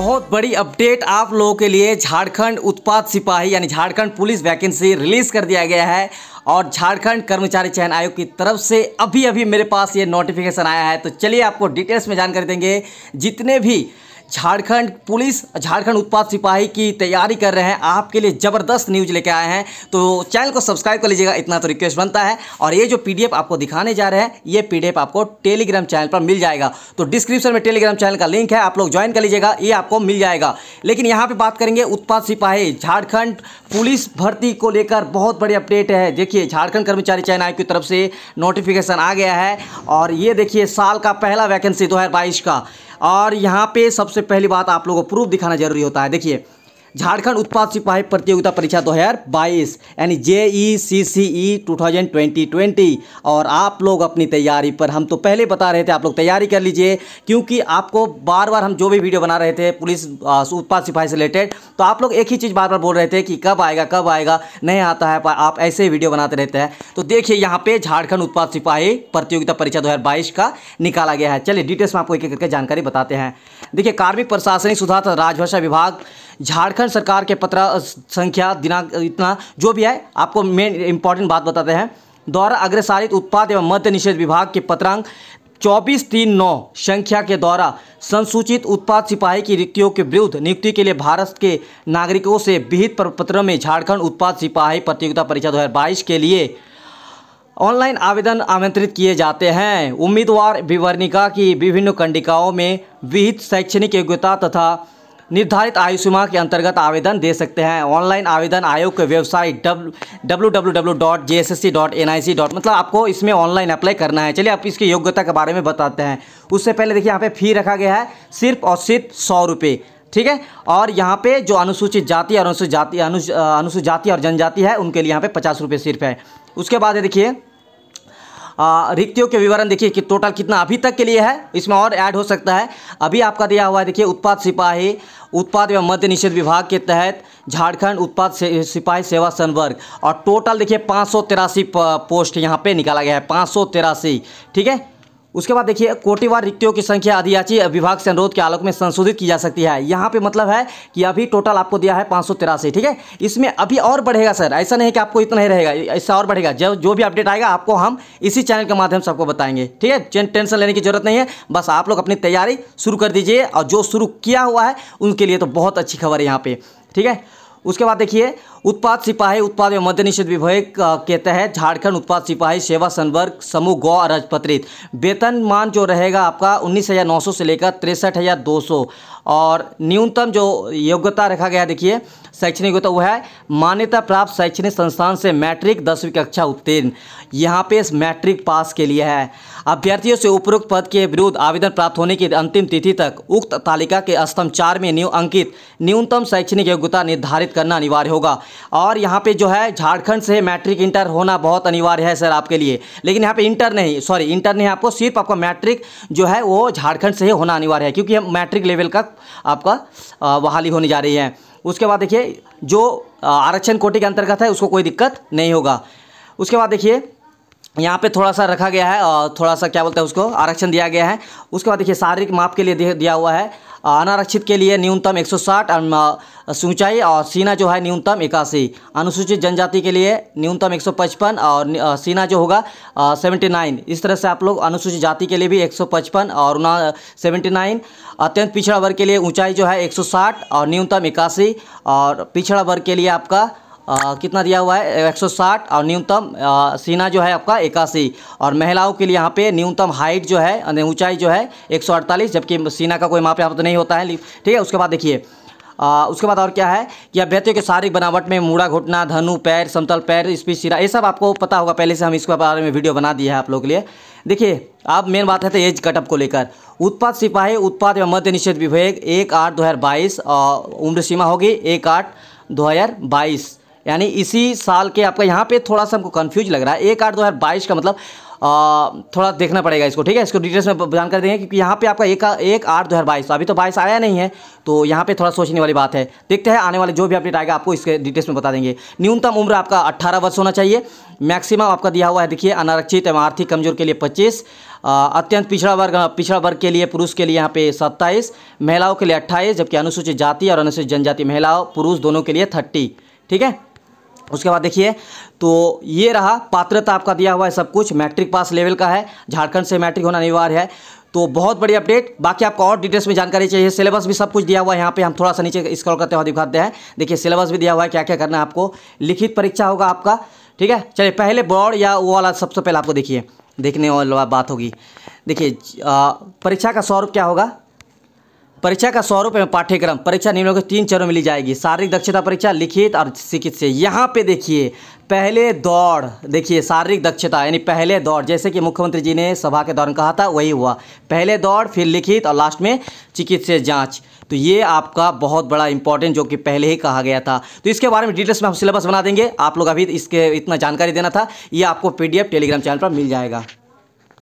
बहुत बड़ी अपडेट आप लोगों के लिए झारखंड उत्पाद सिपाही यानी झारखंड पुलिस वैकेंसी रिलीज़ कर दिया गया है और झारखंड कर्मचारी चयन आयोग की तरफ से अभी अभी मेरे पास ये नोटिफिकेशन आया है तो चलिए आपको डिटेल्स में जानकारी देंगे जितने भी झारखंड पुलिस झारखंड उत्पाद सिपाही की तैयारी कर रहे हैं आपके लिए ज़बरदस्त न्यूज लेके आए हैं तो चैनल को सब्सक्राइब कर लीजिएगा इतना तो रिक्वेस्ट बनता है और ये जो पी आपको दिखाने जा रहे हैं ये पी आपको टेलीग्राम चैनल पर मिल जाएगा तो डिस्क्रिप्शन में टेलीग्राम चैनल का लिंक है आप लोग ज्वाइन कर लीजिएगा ये आपको मिल जाएगा लेकिन यहाँ पर बात करेंगे उत्पाद सिपाही झारखंड पुलिस भर्ती को लेकर बहुत बड़ी अपडेट है देखिए झारखंड कर्मचारी चयन आयोग की तरफ से नोटिफिकेशन आ गया है और ये देखिए साल का पहला वैकेंसी दो का और यहाँ पे सबसे पहली बात आप लोगों को प्रूफ दिखाना जरूरी होता है देखिए झारखंड उत्पाद सिपाही प्रतियोगिता परीक्षा 2022 यानी जे ई सी सी ई टू और आप लोग अपनी तैयारी पर हम तो पहले बता रहे थे आप लोग तैयारी कर लीजिए क्योंकि आपको बार बार हम जो भी वीडियो बना रहे थे पुलिस उत्पाद सिपाही से रिलेटेड तो आप लोग एक ही चीज़ बार बार बोल रहे थे कि कब आएगा कब आएगा नहीं आता है आप ऐसे वीडियो बनाते रहते हैं तो देखिए यहाँ पर झारखंड उत्पाद सिपाही प्रतियोगिता परीक्षा दो का निकाला गया है चलिए डिटेल्स में आपको एक एक करके जानकारी बताते हैं देखिए कार्मिक प्रशासनिक सुधार तथा राजभाषा विभाग झारखंड झारखंड सरकार के पत्र संख्या दिनांक इतना जो भी है आपको मेन इंपॉर्टेंट बात बताते हैं द्वारा अग्रसारित उत्पाद एवं मध्य निषेध विभाग के पत्रांक चौबीस तीन नौ संख्या के द्वारा संसूचित उत्पाद सिपाही की रिक्तियों के विरुद्ध नियुक्ति के लिए भारत के नागरिकों से विहित पत्र में झारखंड उत्पाद सिपाही प्रतियोगिता परीक्षा दो के लिए ऑनलाइन आवेदन आमंत्रित किए जाते हैं उम्मीदवार विवरणिका की विभिन्न कंडिकाओं में विहित शैक्षणिक योग्यता तथा निर्धारित आयु सीमा के अंतर्गत आवेदन दे सकते हैं ऑनलाइन आवेदन आयोग की वेबसाइट डब्ल्यू मतलब आपको इसमें ऑनलाइन अप्लाई करना है चलिए आप इसकी योग्यता के बारे में बताते हैं उससे पहले देखिए यहाँ पे फी रखा गया है सिर्फ और सिर्फ सौ रुपये ठीक है और यहाँ पे जो अनुसूचित जाति और अनुसूचित जाति अनुसूचित जाति और जनजाति है उनके लिए यहाँ पे पचास रुपये सिर्फ है उसके बाद देखिए रिक्तियों के विवरण देखिए कि टोटल कितना अभी तक के लिए है इसमें और ऐड हो सकता है अभी आपका दिया हुआ है देखिए उत्पाद सिपाही उत्पाद एवं मध्य निषेध विभाग के तहत झारखंड उत्पाद से, सिपाही सेवा संवर्ग और टोटल देखिए पाँच पोस्ट यहाँ पर निकाला गया है पाँच ठीक है उसके बाद देखिए कोटिवार रिक्तियों की संख्या अधियाची विभाग से अनुरोध के आलोक में संशोधित की जा सकती है यहाँ पे मतलब है कि अभी टोटल आपको दिया है पाँच ठीक है इसमें अभी और बढ़ेगा सर ऐसा नहीं कि आपको इतना ही रहेगा ऐसा और बढ़ेगा जब जो भी अपडेट आएगा आपको हम इसी चैनल के माध्यम से आपको बताएंगे ठीक है टेंशन लेने की जरूरत नहीं है बस आप लोग अपनी तैयारी शुरू कर दीजिए और जो शुरू किया हुआ है उनके लिए तो बहुत अच्छी खबर है यहाँ पर ठीक है उसके बाद देखिए उत्पाद सिपाही उत्पाद एवं मद्य निषेध विभाग के तहत झारखंड उत्पाद सिपाही सेवा संवर्ग समूह गौ और वेतन मान जो रहेगा आपका उन्नीस हज़ार नौ सौ से लेकर तिरसठ हज़ार दो सौ और न्यूनतम जो योग्यता रखा गया देखिए शैक्षणिक योग्यता वह है मान्यता प्राप्त शैक्षणिक संस्थान से मैट्रिक दसवीं कक्षा उत्तीर्ण यहाँ पे इस मैट्रिक पास के लिए है अभ्यर्थियों से उपरोक्त पद के विरुद्ध आवेदन प्राप्त होने की अंतिम तिथि तक उक्त तालिका के स्तंभ चार में न्यू अंकित न्यूनतम शैक्षणिक योग्यता निर्धारित करना अनिवार्य होगा और यहाँ पे जो है झारखंड से मैट्रिक इंटर होना बहुत अनिवार्य है सर आपके लिए लेकिन यहाँ पे इंटर नहीं सॉरी इंटर नहीं आपको सिर्फ आपका मैट्रिक जो है वो झारखंड से ही होना अनिवार्य है क्योंकि मैट्रिक लेवल का आपका बहाली होने जा रही है उसके बाद देखिए जो आरक्षण कोटि के अंतर्गत है उसको कोई दिक्कत नहीं होगा उसके बाद देखिए यहाँ पे थोड़ा सा रखा गया है और थोड़ा सा क्या बोलते हैं उसको आरक्षण दिया गया है उसके बाद देखिए शारीरिक माप के लिए दिया हुआ है अनारक्षित के लिए न्यूनतम 160 सौ ऊंचाई और सीना जो है न्यूनतम इक्यासी अनुसूचित जनजाति के लिए न्यूनतम 155 और सीना जो होगा 79 इस तरह से आप लोग अनुसूचित जाति के लिए भी 155 और उना सेवेंटी अत्यंत पिछड़ा वर्ग के लिए ऊंचाई जो है 160 और न्यूनतम इक्यासी और पिछड़ा वर्ग के लिए आपका आ, कितना दिया हुआ है 160 और न्यूनतम सीना जो है आपका इक्यासी और महिलाओं के लिए यहाँ पे न्यूनतम हाइट जो है ऊंचाई जो है 148 जबकि सीना का कोई माप यहाँ पर तो नहीं होता है ठीक है उसके बाद देखिए आ, उसके बाद और क्या है कि अभ्यर्थियों के शारीरिक बनावट में मूड़ा घुटना धनु पैर समतल पैर स्पीच सिरा ये सब आपको पता होगा पहले से हम इसके बारे में वीडियो बना दिया है आप लोग के लिए देखिए अब मेन बात है तो एज कटअप को लेकर उत्पाद सिपाही उत्पाद एवं मध्य निषेध विभेग एक आठ दो हज़ार बाईस उम्र सीमा होगी एक आठ दो हज़ार बाईस यानी इसी साल के आपका यहाँ पे थोड़ा सा हमको कन्फ्यूज लग रहा है एक आठ दो हज़ार बाईस का मतलब आ, थोड़ा देखना पड़ेगा इसको ठीक है इसको डिटेल्स में जानकारी देंगे क्योंकि यहाँ पे आपका एक एक आठ दो हज़ार बाईस तो अभी तो बाईस आया नहीं है तो यहाँ पे थोड़ा सोचने वाली बात है देखते हैं आने वाले जो भी अपडेट आएगा आपको इसके डिटेल्स में बता देंगे न्यूनतम उम्र आपका अट्ठारह वर्ष होना चाहिए मैक्सिमम आपका दिया हुआ है देखिए अनारक्षित एवं आर्थिक कमजोर के लिए पच्चीस अत्यंत पिछड़ा वर्ग पिछड़ा वर्ग के लिए पुरुष के लिए यहाँ पे सत्ताईस महिलाओं के लिए अट्ठाईस जबकि अनुसूचित जाति और अनुसूचित जनजाति महिलाओं पुरुष दोनों के लिए थर्टी ठीक है उसके बाद देखिए तो ये रहा पात्रता आपका दिया हुआ है सब कुछ मैट्रिक पास लेवल का है झारखंड से मैट्रिक होना अनिवार्य है तो बहुत बड़ी अपडेट बाकी आपको और डिटेल्स में जानकारी चाहिए सिलेबस भी सब कुछ दिया हुआ है यहाँ पे हम थोड़ा सा नीचे स्क्रॉल करते हुए दिखाते हैं देखिए सिलेबस भी दिया हुआ है क्या क्या करना है आपको लिखित परीक्षा होगा आपका ठीक है चलिए पहले बोर्ड या वो वाला सबसे पहले आपको देखिए देखने वाला बात होगी देखिए परीक्षा का स्वरूप क्या होगा परीक्षा का स्वरूप एवं पाठ्यक्रम परीक्षा निम्नों के तीन चरणों में ली जाएगी शारीरिक दक्षता परीक्षा लिखित और चिकित्सीय यहाँ पे देखिए पहले दौड़ देखिए शारीरिक दक्षता यानी पहले दौड़ जैसे कि मुख्यमंत्री जी ने सभा के दौरान कहा था वही हुआ पहले दौड़ फिर लिखित और लास्ट में चिकित्सा जाँच तो ये आपका बहुत बड़ा इंपॉर्टेंट जो कि पहले ही कहा गया था तो इसके बारे में डिटेल्स में हम सिलेबस बना देंगे आप लोग अभी इसके इतना जानकारी देना था ये आपको पी टेलीग्राम चैनल पर मिल जाएगा